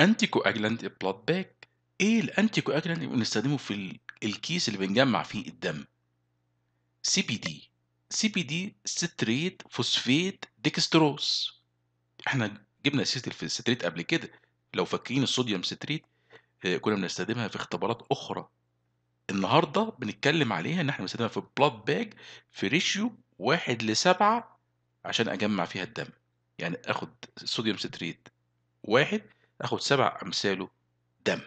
أنتيكو أجلاند بلاد باك إيه الأنتيكو أجلاند بنستخدمه في الكيس اللي بنجمع فيه الدم سي بي دي سي بي دي ستريت فوسفيت ديكستروز احنا جبنا سيره الستريت قبل كده لو فاكرين الصوديوم ستريت آه، كنا بنستخدمها في اختبارات اخرى النهارده بنتكلم عليها ان احنا بنستخدمها في بلاد باج في ريشيو واحد لسبعة عشان اجمع فيها الدم يعني اخد صوديوم ستريت واحد اخذ سبع أمثاله دم